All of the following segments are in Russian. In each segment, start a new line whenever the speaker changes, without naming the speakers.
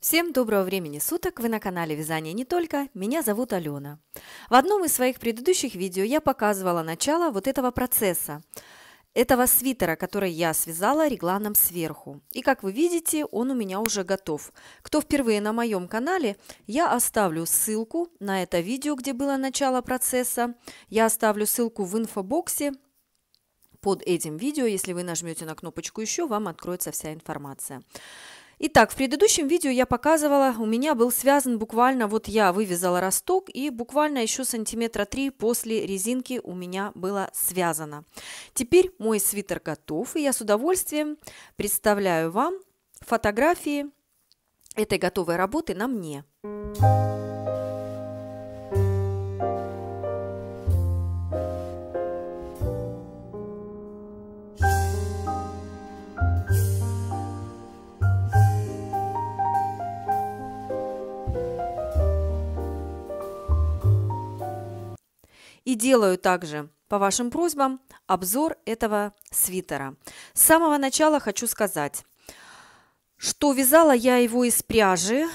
Всем доброго времени суток! Вы на канале Вязание не только. Меня зовут Алена. В одном из своих предыдущих видео я показывала начало вот этого процесса, этого свитера, который я связала регланом сверху. И как вы видите, он у меня уже готов. Кто впервые на моем канале, я оставлю ссылку на это видео, где было начало процесса. Я оставлю ссылку в инфобоксе, под этим видео, если вы нажмете на кнопочку «Еще», вам откроется вся информация. Итак, в предыдущем видео я показывала, у меня был связан буквально, вот я вывязала росток и буквально еще сантиметра три после резинки у меня было связано. Теперь мой свитер готов и я с удовольствием представляю вам фотографии этой готовой работы на мне. и делаю также по вашим просьбам обзор этого свитера. С самого начала хочу сказать, что вязала я его из пряжи,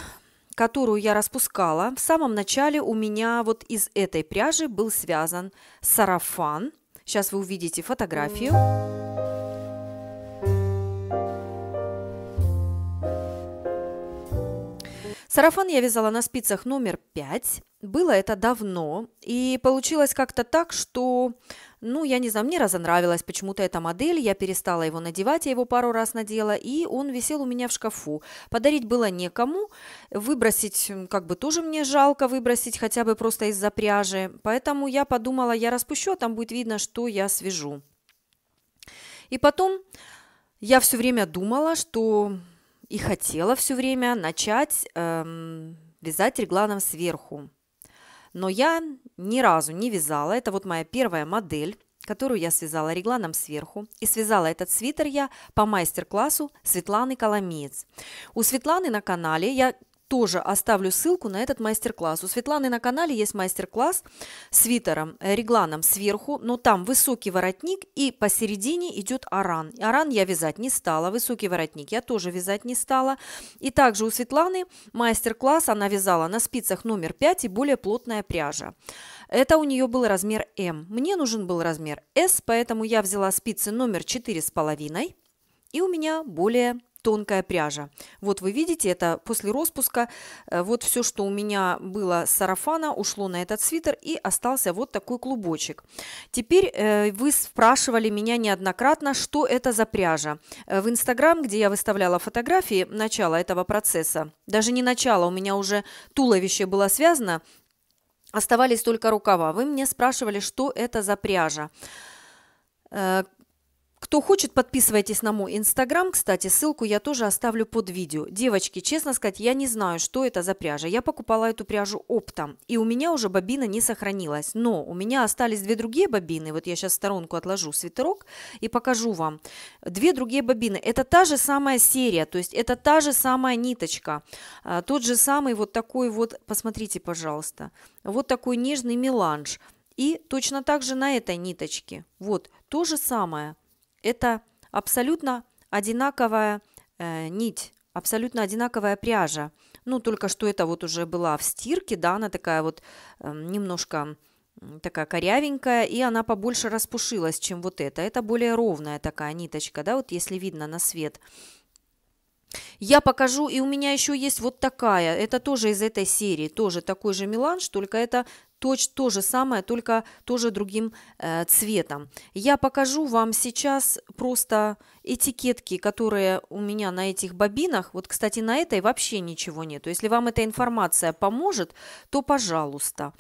которую я распускала. В самом начале у меня вот из этой пряжи был связан сарафан. Сейчас вы увидите фотографию. Сарафан я вязала на спицах номер 5. Было это давно, и получилось как-то так, что, ну, я не знаю, мне разонравилась почему-то эта модель, я перестала его надевать, я его пару раз надела, и он висел у меня в шкафу. Подарить было некому, выбросить как бы тоже мне жалко выбросить, хотя бы просто из-за пряжи, поэтому я подумала, я распущу, а там будет видно, что я свяжу. И потом я все время думала, что и хотела все время начать эм, вязать регланом сверху. Но я ни разу не вязала. Это вот моя первая модель которую я связала регланом сверху, и связала этот свитер я по мастер-классу Светланы Коломец. У Светланы на канале я тоже оставлю ссылку на этот мастер-класс. У Светланы на канале есть мастер-класс с свитером, э, регланом сверху, но там высокий воротник и посередине идет аран. Аран я вязать не стала, высокий воротник я тоже вязать не стала. И также у Светланы мастер-класс, она вязала на спицах номер 5 и более плотная пряжа. Это у нее был размер М. Эм. Мне нужен был размер S, поэтому я взяла спицы номер 4,5 и у меня более тонкая пряжа. Вот вы видите, это после распуска, э, вот все, что у меня было с сарафана, ушло на этот свитер и остался вот такой клубочек. Теперь э, вы спрашивали меня неоднократно, что это за пряжа. Э, в Инстаграм, где я выставляла фотографии начала этого процесса, даже не начало, у меня уже туловище было связано, оставались только рукава. Вы мне спрашивали, что это за пряжа кто хочет, подписывайтесь на мой инстаграм. Кстати, ссылку я тоже оставлю под видео. Девочки, честно сказать, я не знаю, что это за пряжа. Я покупала эту пряжу оптом, и у меня уже бобина не сохранилась. Но у меня остались две другие бобины. Вот я сейчас в сторонку отложу свитерок и покажу вам. Две другие бобины. Это та же самая серия, то есть это та же самая ниточка. А, тот же самый вот такой вот, посмотрите, пожалуйста, вот такой нежный меланж. И точно так же на этой ниточке. Вот, то же самое – это абсолютно одинаковая э, нить, абсолютно одинаковая пряжа. Ну, только что это вот уже была в стирке, да, она такая вот э, немножко такая корявенькая, и она побольше распушилась, чем вот эта. Это более ровная такая ниточка, да, вот если видно на свет. Я покажу, и у меня еще есть вот такая, это тоже из этой серии, тоже такой же меланж, только это точно то же самое, только тоже другим э, цветом. Я покажу вам сейчас просто этикетки, которые у меня на этих бобинах. Вот, кстати, на этой вообще ничего нету. Если вам эта информация поможет, то пожалуйста. Пожалуйста.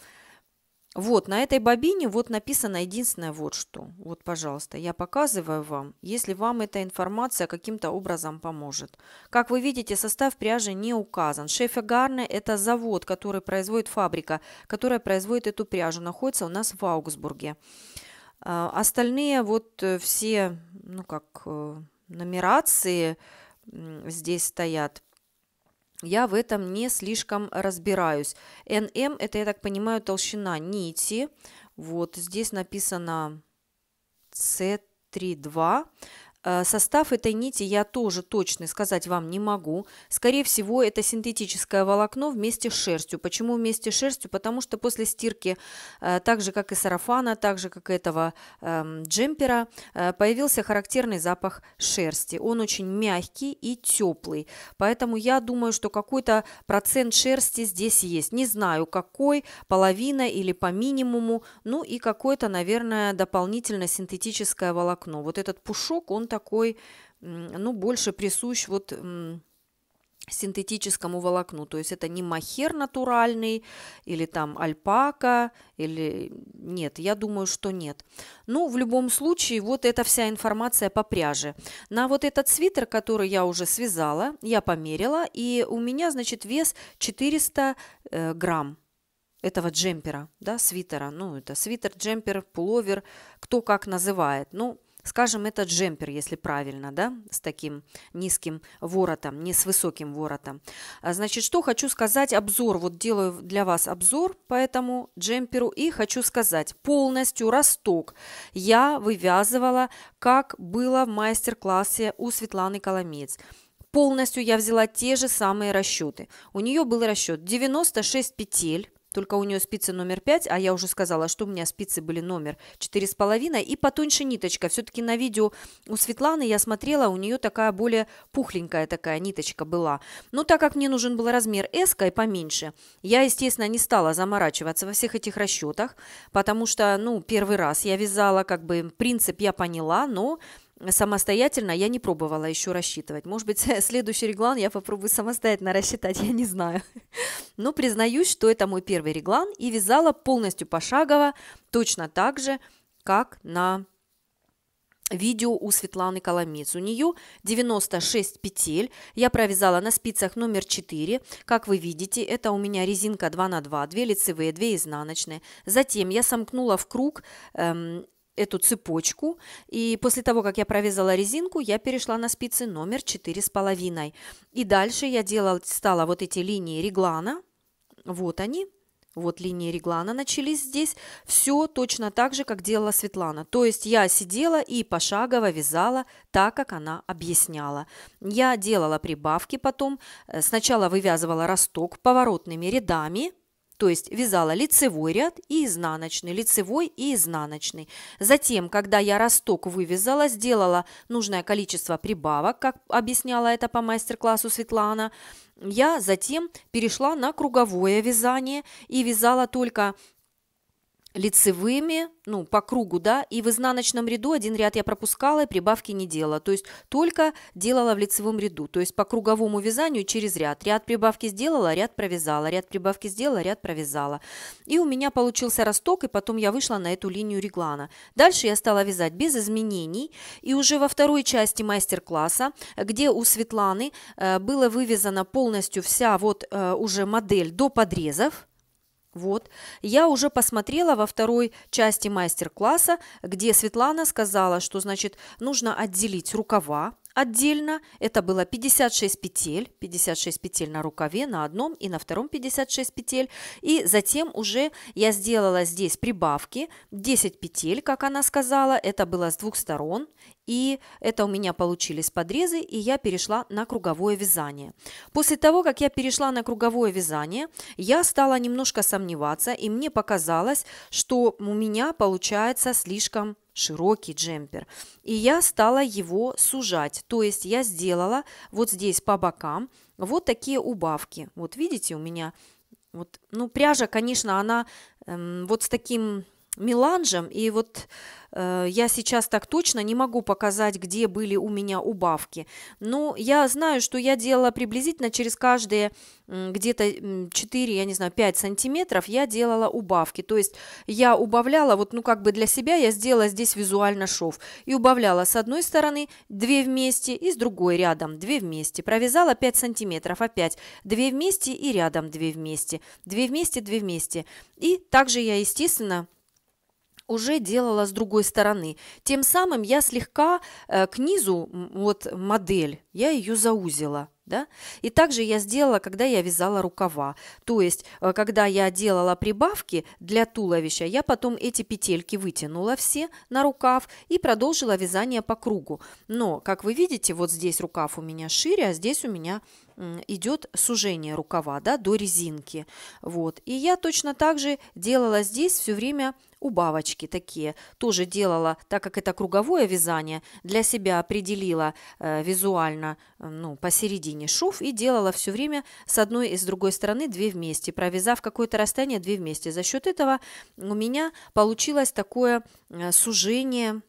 Вот, на этой бобине вот написано единственное вот что. Вот, пожалуйста, я показываю вам, если вам эта информация каким-то образом поможет. Как вы видите, состав пряжи не указан. Шефе это завод, который производит фабрика, которая производит эту пряжу, находится у нас в Аугсбурге. А, остальные вот э, все, ну как, э, нумерации здесь стоят – я в этом не слишком разбираюсь. NM это, я так понимаю, толщина нити. Вот здесь написано C32. Э, состав этой нити я тоже точно сказать вам не могу. Скорее всего, это синтетическое волокно вместе с шерстью. Почему вместе с шерстью? Потому что после стирки, э, так же как и сарафана, так же как и этого эм, джемпера, э, появился характерный запах шерсти. Он очень мягкий и теплый. Поэтому я думаю, что какой-то процент шерсти здесь есть. Не знаю, какой, половина или по минимуму. Ну и какое-то, наверное, дополнительно синтетическое волокно. Вот этот пушок, он такой, ну, больше присущ вот синтетическому волокну. То есть это не махер натуральный или там альпака или нет, я думаю, что нет. Ну, в любом случае, вот эта вся информация по пряже. На вот этот свитер, который я уже связала, я померила, и у меня, значит, вес 400 э, грамм этого джемпера, да, свитера. Ну, это свитер, джемпер, пуловер, кто как называет. Ну, Скажем, это джемпер, если правильно, да, с таким низким воротом, не с высоким воротом. А, значит, что хочу сказать, обзор, вот делаю для вас обзор по этому джемперу и хочу сказать, полностью росток я вывязывала, как было в мастер-классе у Светланы Коломец. Полностью я взяла те же самые расчеты. У нее был расчет 96 петель, только у нее спицы номер 5, а я уже сказала, что у меня спицы были номер 4,5 и потоньше ниточка. Все-таки на видео у Светланы я смотрела, у нее такая более пухленькая такая ниточка была. Но так как мне нужен был размер S и поменьше, я, естественно, не стала заморачиваться во всех этих расчетах, потому что, ну, первый раз я вязала, как бы принцип я поняла, но самостоятельно я не пробовала еще рассчитывать. Может быть, следующий реглан я попробую самостоятельно рассчитать, я не знаю. Но признаюсь, что это мой первый реглан, и вязала полностью пошагово, точно так же, как на видео у Светланы Коломец. У нее 96 петель. Я провязала на спицах номер 4. Как вы видите, это у меня резинка 2 на 2, 2 лицевые, 2 изнаночные. Затем я сомкнула в круг эм, эту цепочку, и после того, как я провязала резинку, я перешла на спицы номер 4,5. И дальше я делала, стала вот эти линии реглана, вот они, вот линии реглана начались здесь. Все точно так же, как делала Светлана. То есть я сидела и пошагово вязала так, как она объясняла. Я делала прибавки потом. Э, сначала вывязывала росток поворотными рядами, то есть вязала лицевой ряд и изнаночный, лицевой и изнаночный. Затем, когда я росток вывязала, сделала нужное количество прибавок, как объясняла это по мастер-классу Светлана, я затем перешла на круговое вязание и вязала только лицевыми, ну, по кругу, да, и в изнаночном ряду один ряд я пропускала и прибавки не делала, то есть только делала в лицевом ряду, то есть по круговому вязанию через ряд. Ряд прибавки сделала, ряд провязала, ряд прибавки сделала, ряд провязала. И у меня получился росток, и потом я вышла на эту линию реглана. Дальше я стала вязать без изменений, и уже во второй части мастер-класса, где у Светланы э, было вывязано полностью вся вот э, уже модель до подрезов, вот, я уже посмотрела во второй части мастер-класса, где Светлана сказала, что, значит, нужно отделить рукава, отдельно. Это было 56 петель, 56 петель на рукаве, на одном и на втором 56 петель. И затем уже я сделала здесь прибавки, 10 петель, как она сказала, это было с двух сторон. И это у меня получились подрезы, и я перешла на круговое вязание. После того, как я перешла на круговое вязание, я стала немножко сомневаться, и мне показалось, что у меня получается слишком широкий джемпер. И я стала его сужать, то есть я сделала вот здесь по бокам вот такие убавки. Вот видите, у меня вот, ну, пряжа, конечно, она эм, вот с таким меланжем. И вот э, я сейчас так точно не могу показать, где были у меня убавки. Но я знаю, что я делала приблизительно через каждые где-то 4, я не знаю, 5 сантиметров я делала убавки. То есть я убавляла, вот ну как бы для себя я сделала здесь визуально шов. И убавляла с одной стороны 2 вместе и с другой рядом 2 вместе. Провязала 5 сантиметров опять 2 вместе и рядом 2 вместе. 2 вместе, 2 вместе. И также я, естественно, уже делала с другой стороны. Тем самым я слегка э, к низу, вот модель, я ее заузила. Да? И также я сделала, когда я вязала рукава. То есть, э, когда я делала прибавки для туловища, я потом эти петельки вытянула все на рукав и продолжила вязание по кругу. Но, как вы видите, вот здесь рукав у меня шире, а здесь у меня идет сужение рукава да, до резинки. Вот. И я точно так же делала здесь все время убавочки такие. Тоже делала, так как это круговое вязание, для себя определила э, визуально э, ну, посередине шов и делала все время с одной и с другой стороны две вместе, провязав какое-то расстояние две вместе. За счет этого у меня получилось такое э, сужение,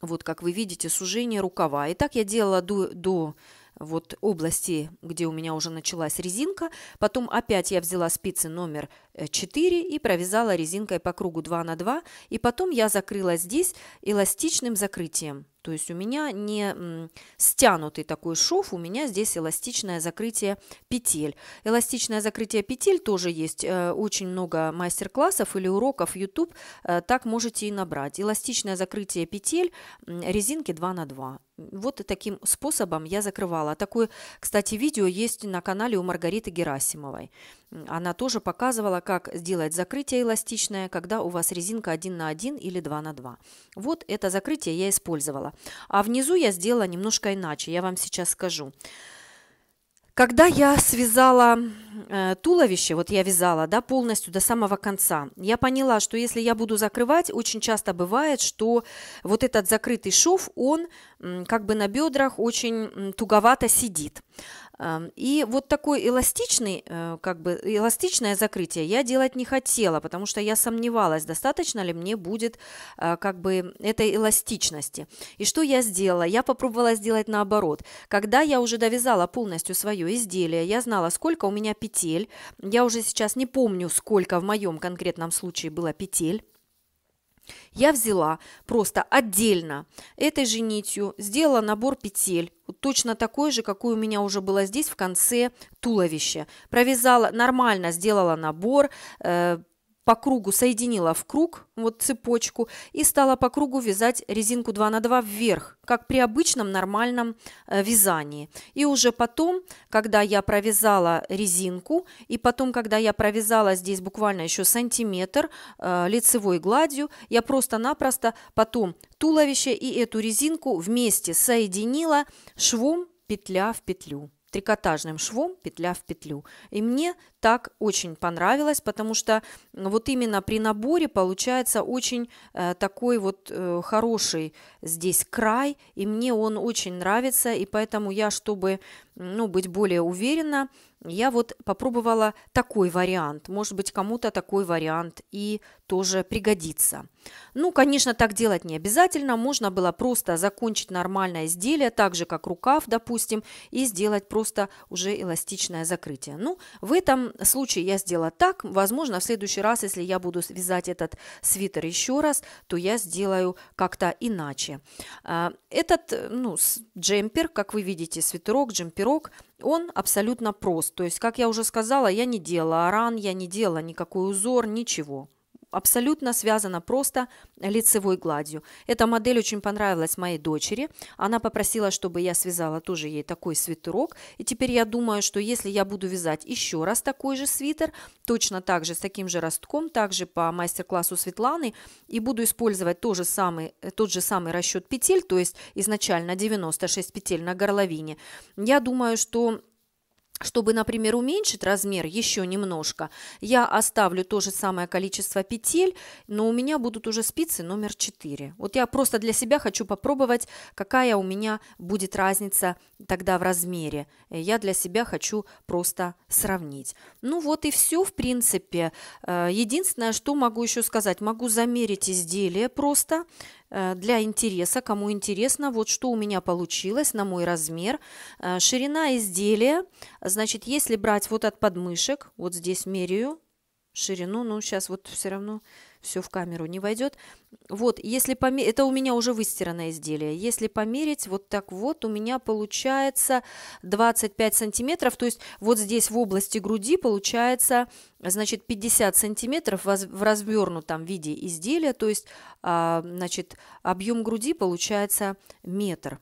вот как вы видите, сужение рукава. И так я делала до, до вот области, где у меня уже началась резинка. Потом опять я взяла спицы номер 4 и провязала резинкой по кругу 2 на 2 и потом я закрыла здесь эластичным закрытием то есть у меня не стянутый такой шов, у меня здесь эластичное закрытие петель. Эластичное закрытие петель тоже есть э, очень много мастер-классов или уроков YouTube, э, так можете и набрать. Эластичное закрытие петель, резинки 2 на 2 вот таким способом я закрывала. Такое, кстати, видео есть на канале у Маргариты Герасимовой. Она тоже показывала, как сделать закрытие эластичное, когда у вас резинка 1 на 1 или 2 на 2. Вот это закрытие я использовала. А внизу я сделала немножко иначе, я вам сейчас скажу. Когда я связала э, туловище, вот я вязала, да, полностью до самого конца, я поняла, что если я буду закрывать, очень часто бывает, что вот этот закрытый шов, он как бы на бедрах очень туговато сидит. И вот такое эластичное, э, как бы эластичное закрытие я делать не хотела, потому что я сомневалась, достаточно ли мне будет э, как бы этой эластичности. И что я сделала? Я попробовала сделать наоборот. Когда я уже довязала полностью свое изделие, я знала, сколько у меня петель. Я уже сейчас не помню, сколько в моем конкретном случае было петель. Я взяла просто отдельно этой же нитью, сделала набор петель, точно такой же, какой у меня уже было здесь в конце туловища. Провязала нормально, сделала набор, э, по кругу соединила в круг, вот цепочку, и стала по кругу вязать резинку 2 на 2 вверх, как при обычном нормальном э, вязании. И уже потом, когда я провязала резинку, и потом, когда я провязала здесь буквально еще сантиметр э, лицевой гладью, я просто-напросто потом туловище и эту резинку вместе соединила швом петля в петлю трикотажным швом петля в петлю. И мне так очень понравилось, потому что ну, вот именно при наборе получается очень э, такой вот э, хороший здесь край, и мне он очень нравится, и поэтому я, чтобы ну, быть более уверенно, я вот попробовала такой вариант. Может быть, кому-то такой вариант и тоже пригодится. Ну, конечно, так делать не обязательно. Можно было просто закончить нормальное изделие, так же, как рукав, допустим, и сделать просто уже эластичное закрытие. Ну, в этом случае я сделала так. Возможно, в следующий раз, если я буду вязать этот свитер еще раз, то я сделаю как-то иначе. А, этот ну, джемпер, как вы видите, свитерок, джемперок – он абсолютно прост. То есть, как я уже сказала, я не делала ран, я не делала никакой узор, ничего абсолютно связана просто лицевой гладью. Эта модель очень понравилась моей дочери. Она попросила, чтобы я связала тоже ей такой свитерок. И теперь я думаю, что если я буду вязать еще раз такой же свитер, точно так же с таким же ростком, также по мастер-классу Светланы, и буду использовать тот же самый, тот же самый расчет петель, то есть изначально 96 петель на горловине, я думаю, что чтобы, например, уменьшить размер еще немножко, я оставлю то же самое количество петель, но у меня будут уже спицы номер 4. Вот я просто для себя хочу попробовать, какая у меня будет разница тогда в размере. Э, я для себя хочу просто сравнить. Ну вот и все, в принципе. Э, единственное, что могу еще сказать, могу замерить изделие просто, Э, для интереса, кому интересно, вот что у меня получилось на мой размер. Э, ширина изделия, значит, если брать вот от подмышек, вот здесь меряю ширину, ну сейчас вот все равно все в камеру не войдет. Вот, если померить, это у меня уже выстиранное изделие, если померить, вот так вот у меня получается 25 сантиметров, то есть вот здесь в области груди получается, значит, 50 сантиметров в развернутом виде изделия, то есть, а, значит, объем груди получается метр.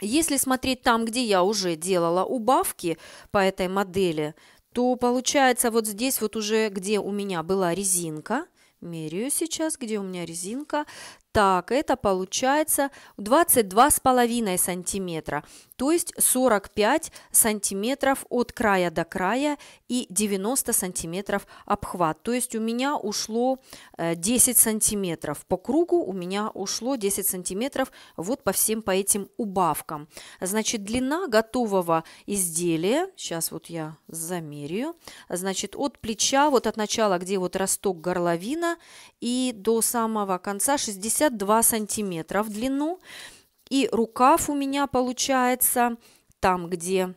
Если смотреть там, где я уже делала убавки по этой модели, то получается вот здесь вот уже, где у меня была резинка, меряю сейчас, где у меня резинка. Так, это получается 22,5 сантиметра, то есть 45 сантиметров от края до края и 90 сантиметров обхват. То есть у меня ушло 10 э, сантиметров. По кругу у меня ушло 10 сантиметров вот по всем по этим убавкам. Значит, длина готового изделия, сейчас вот я замерю, значит, от плеча, вот от начала, где вот росток горловина и до самого конца 60 72 сантиметра в длину. И рукав у меня получается там, где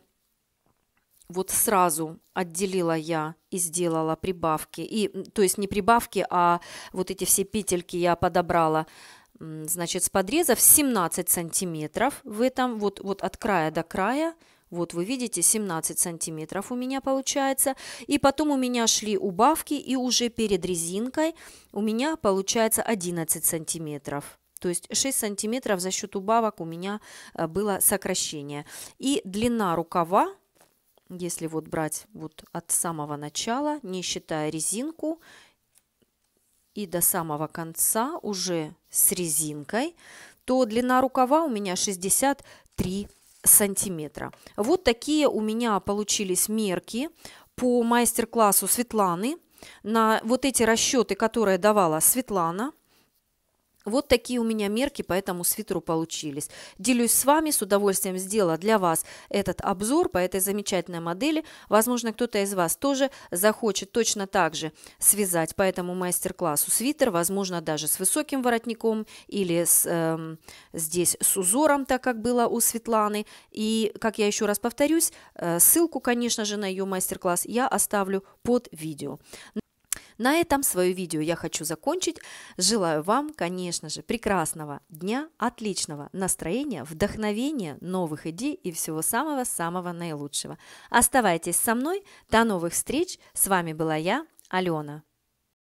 вот сразу отделила я и сделала прибавки. И, то есть не прибавки, а вот эти все петельки я подобрала значит, с подрезов 17 сантиметров в этом, вот, вот от края до края – вот вы видите, 17 сантиметров у меня получается. И потом у меня шли убавки, и уже перед резинкой у меня получается 11 сантиметров. То есть 6 сантиметров за счет убавок у меня э, было сокращение. И длина рукава, если вот брать вот от самого начала, не считая резинку, и до самого конца уже с резинкой, то длина рукава у меня 63 сантиметра. Вот такие у меня получились мерки по мастер-классу Светланы. На вот эти расчеты, которые давала Светлана, вот такие у меня мерки по этому свитеру получились. Делюсь с вами, с удовольствием сделала для вас этот обзор по этой замечательной модели. Возможно, кто-то из вас тоже захочет точно так же связать по этому мастер-классу свитер, возможно, даже с высоким воротником или с, э, здесь с узором, так как было у Светланы. И, как я еще раз повторюсь, э, ссылку, конечно же, на ее мастер-класс я оставлю под видео. На этом свое видео я хочу закончить. Желаю вам, конечно же, прекрасного дня, отличного настроения, вдохновения, новых идей и всего самого-самого наилучшего. Оставайтесь со мной. До новых встреч. С вами была я, Алена.